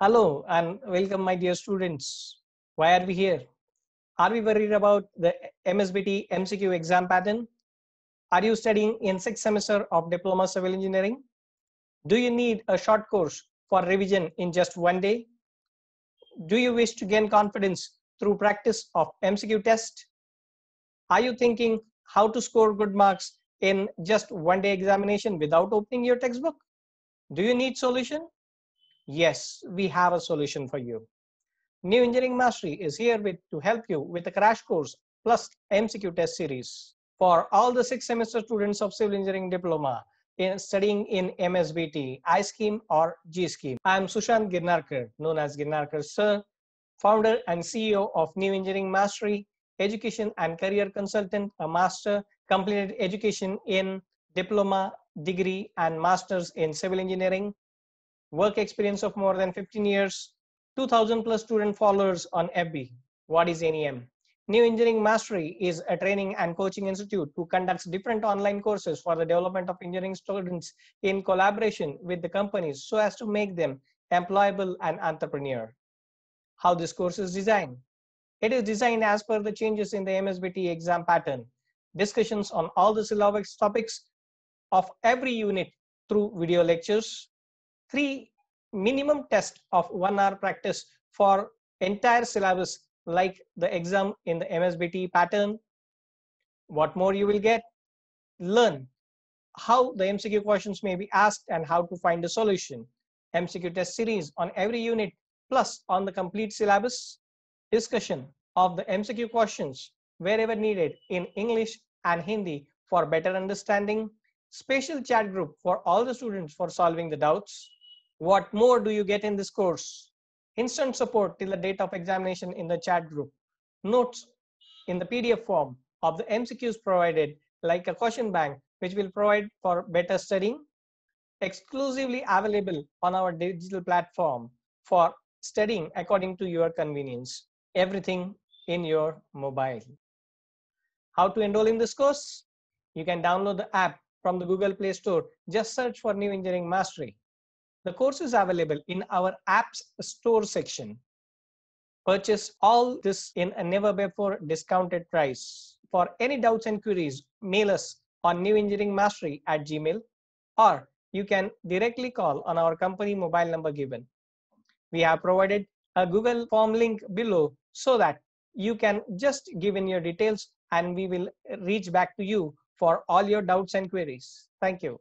Hello and welcome, my dear students. Why are we here? Are we worried about the MSBT MCQ exam pattern? Are you studying in sixth semester of Diploma Civil Engineering? Do you need a short course for revision in just one day? Do you wish to gain confidence through practice of MCQ test? Are you thinking how to score good marks in just one day examination without opening your textbook? Do you need solution? Yes, we have a solution for you. New Engineering Mastery is here with, to help you with a crash course plus MCQ test series for all the six semester students of Civil Engineering Diploma in studying in MSBT, I scheme or G scheme. I am Sushant Girnarkar, known as Girnarkar Sir, founder and CEO of New Engineering Mastery, education and career consultant, a master, completed education in diploma, degree, and masters in civil engineering work experience of more than 15 years, 2000 plus student followers on FB. What is NEM? New Engineering Mastery is a training and coaching institute who conducts different online courses for the development of engineering students in collaboration with the companies so as to make them employable and entrepreneur. How this course is designed? It is designed as per the changes in the MSBT exam pattern. Discussions on all the syllabus topics of every unit through video lectures, three minimum test of one hour practice for entire syllabus like the exam in the MSBT pattern. What more you will get? Learn how the MCQ questions may be asked and how to find the solution. MCQ test series on every unit plus on the complete syllabus. Discussion of the MCQ questions wherever needed in English and Hindi for better understanding. Special chat group for all the students for solving the doubts what more do you get in this course? Instant support till the date of examination in the chat group. Notes in the PDF form of the MCQs provided like a question bank which will provide for better studying exclusively available on our digital platform for studying according to your convenience everything in your mobile how to enroll in this course you can download the app from the google play store just search for new engineering mastery the course is available in our apps store section. Purchase all this in a never before discounted price. For any doubts and queries, mail us on newengineeringmastery at gmail or you can directly call on our company mobile number given. We have provided a Google form link below so that you can just give in your details and we will reach back to you for all your doubts and queries. Thank you.